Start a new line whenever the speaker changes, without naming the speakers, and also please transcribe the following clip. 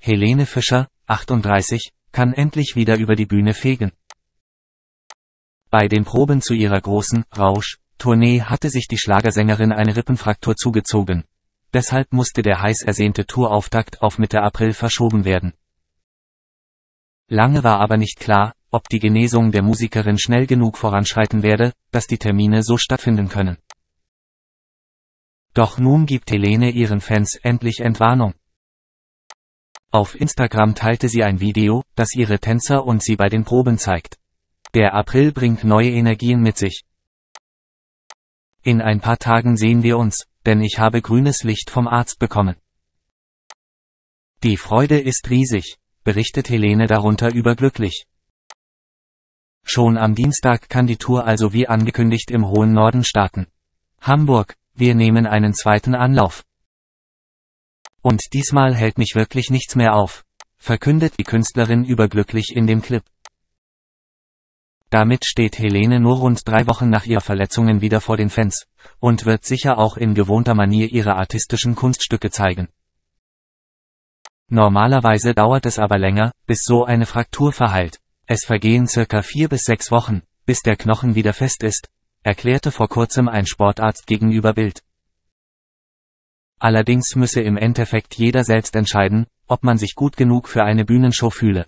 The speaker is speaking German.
Helene Fischer, 38, kann endlich wieder über die Bühne fegen. Bei den Proben zu ihrer großen Rausch-Tournee hatte sich die Schlagersängerin eine Rippenfraktur zugezogen. Deshalb musste der heiß ersehnte Tourauftakt auf Mitte April verschoben werden. Lange war aber nicht klar, ob die Genesung der Musikerin schnell genug voranschreiten werde, dass die Termine so stattfinden können. Doch nun gibt Helene ihren Fans endlich Entwarnung. Auf Instagram teilte sie ein Video, das ihre Tänzer und sie bei den Proben zeigt. Der April bringt neue Energien mit sich. In ein paar Tagen sehen wir uns, denn ich habe grünes Licht vom Arzt bekommen. Die Freude ist riesig, berichtet Helene darunter überglücklich. Schon am Dienstag kann die Tour also wie angekündigt im hohen Norden starten. Hamburg, wir nehmen einen zweiten Anlauf. Und diesmal hält mich wirklich nichts mehr auf, verkündet die Künstlerin überglücklich in dem Clip. Damit steht Helene nur rund drei Wochen nach ihrer Verletzungen wieder vor den Fans und wird sicher auch in gewohnter Manier ihre artistischen Kunststücke zeigen. Normalerweise dauert es aber länger, bis so eine Fraktur verheilt. Es vergehen circa vier bis sechs Wochen, bis der Knochen wieder fest ist, erklärte vor kurzem ein Sportarzt gegenüber Bild. Allerdings müsse im Endeffekt jeder selbst entscheiden, ob man sich gut genug für eine Bühnenshow fühle